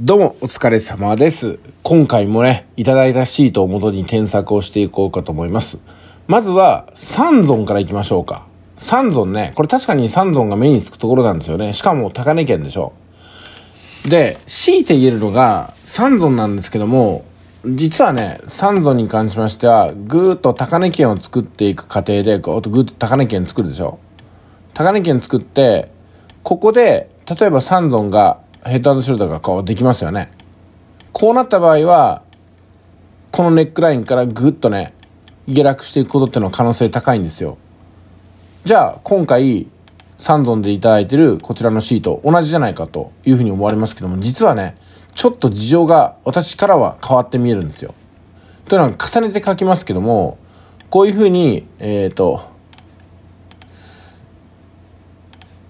どうも、お疲れ様です。今回もね、いただいたシートを元に添削をしていこうかと思います。まずは、三尊からいきましょうか。三尊ね、これ確かに三尊が目につくところなんですよね。しかも、高根県でしょ。で、強いて言えるのが、三尊なんですけども、実はね、三尊に関しましては、ぐーっと高根県を作っていく過程で、ぐーっと高根県作るでしょ。高根県作って、ここで、例えば三尊がヘッドショルダーがこうできますよね。こうなった場合は、このネックラインからぐっとね、下落していくことっての可能性高いんですよ。じゃあ、今回、サンゾンでいただいてるこちらのシート、同じじゃないかというふうに思われますけども、実はね、ちょっと事情が私からは変わって見えるんですよ。というのは重ねて書きますけども、こういうふうに、えっ、ー、と、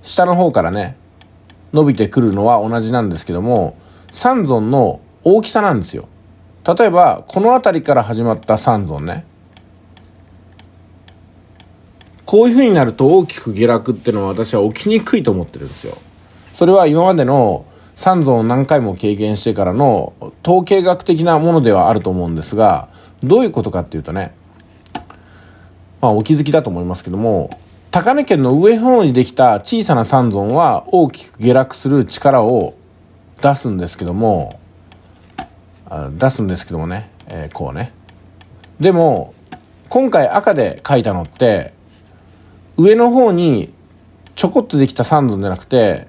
下の方からね、伸びてくるのは同じなんですけども、三尊の大きさなんですよ。例えば、この辺りから始まった三尊ね。こういう風になると大きく下落ってのは私は起きにくいと思ってるんですよ。それは今までの三尊を何回も経験してからの統計学的なものではあると思うんですが、どういうことかっていうとね、まあお気づきだと思いますけども、高根県の上の方にできた小さな三尊は大きく下落する力を出すんですけども、出すんですけどもね、えー、こうね。でも、今回赤で書いたのって、上の方にちょこっとできた三尊じゃなくて、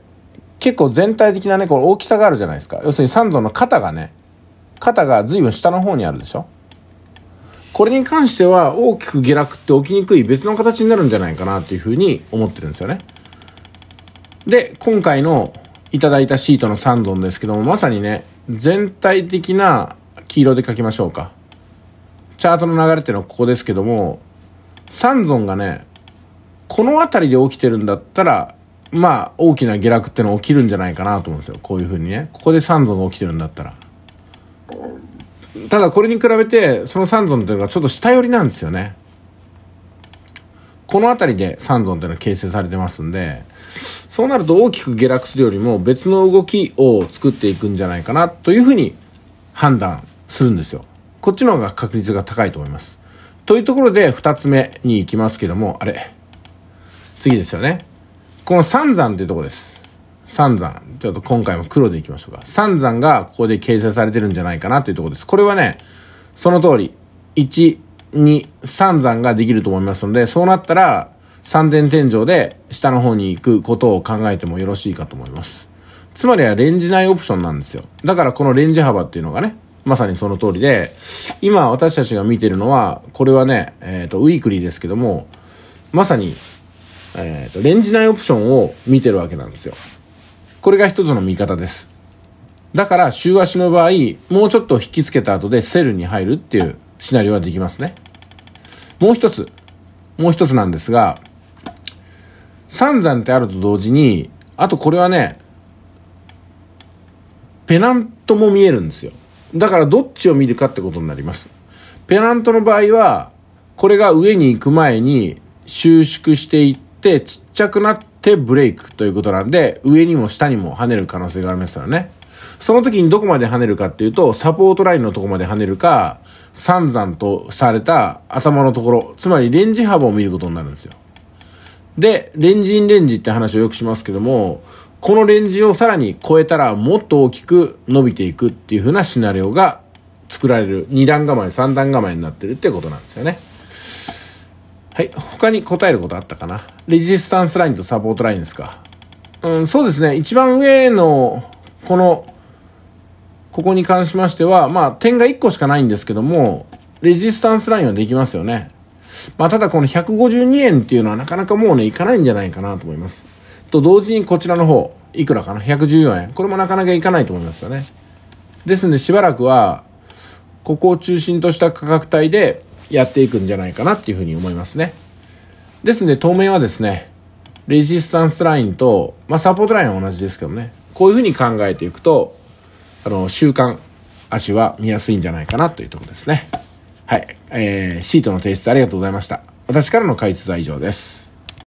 結構全体的なね、これ大きさがあるじゃないですか。要するに三尊の肩がね、肩が随分下の方にあるでしょこれに関しては大きく下落って起きにくい別の形になるんじゃないかなというふうに思ってるんですよね。で、今回のいただいたシートの3ドンですけども、まさにね、全体的な黄色で書きましょうか。チャートの流れっていうのはここですけども、3ンゾンがね、この辺りで起きてるんだったら、まあ、大きな下落ってのは起きるんじゃないかなと思うんですよ。こういう風にね。ここで3ンゾンが起きてるんだったら。ただこれに比べて、その三尊というのがちょっと下寄りなんですよね。この辺りで三尊というのは形成されてますんで、そうなると大きく下落するよりも別の動きを作っていくんじゃないかなというふうに判断するんですよ。こっちの方が確率が高いと思います。というところで2つ目に行きますけども、あれ次ですよね。この三山というところです。三山。ちょっと今回も黒でいきましょうか。三山がここで掲載されてるんじゃないかなというところです。これはね、その通り、1、2、三山ができると思いますので、そうなったら、三点天井で下の方に行くことを考えてもよろしいかと思います。つまりはレンジ内オプションなんですよ。だからこのレンジ幅っていうのがね、まさにその通りで、今私たちが見てるのは、これはね、えっ、ー、と、ウィークリーですけども、まさに、えっ、ー、と、レンジ内オプションを見てるわけなんですよ。これが一つの見方です。だから、週足の場合、もうちょっと引き付けた後でセルに入るっていうシナリオはできますね。もう一つ、もう一つなんですが、散々ってあると同時に、あとこれはね、ペナントも見えるんですよ。だからどっちを見るかってことになります。ペナントの場合は、これが上に行く前に収縮していってちっちゃくなっってブレイクということなんで、上にも下にも跳ねる可能性がありますからね。その時にどこまで跳ねるかっていうと、サポートラインのとこまで跳ねるか、散々とされた頭のところ、つまりレンジ幅を見ることになるんですよ。で、レンジインレンジって話をよくしますけども、このレンジをさらに超えたらもっと大きく伸びていくっていう風なシナリオが作られる。2段構え、3段構えになってるってことなんですよね。はい。他に答えることあったかなレジスタンスラインとサポートラインですか。うん、そうですね。一番上の、この、ここに関しましては、まあ、点が1個しかないんですけども、レジスタンスラインはできますよね。まあ、ただこの152円っていうのはなかなかもうね、いかないんじゃないかなと思います。と同時にこちらの方、いくらかな ?114 円。これもなかなかいかないと思いますよね。ですんでしばらくは、ここを中心とした価格帯で、やっていくんじゃないかなっていうふうに思いますね。ですね、当面はですね、レジスタンスラインと、まあ、サポートラインは同じですけどね、こういうふうに考えていくと、あの、習慣、足は見やすいんじゃないかなというところですね。はい。えー、シートの提出ありがとうございました。私からの解説は以上です。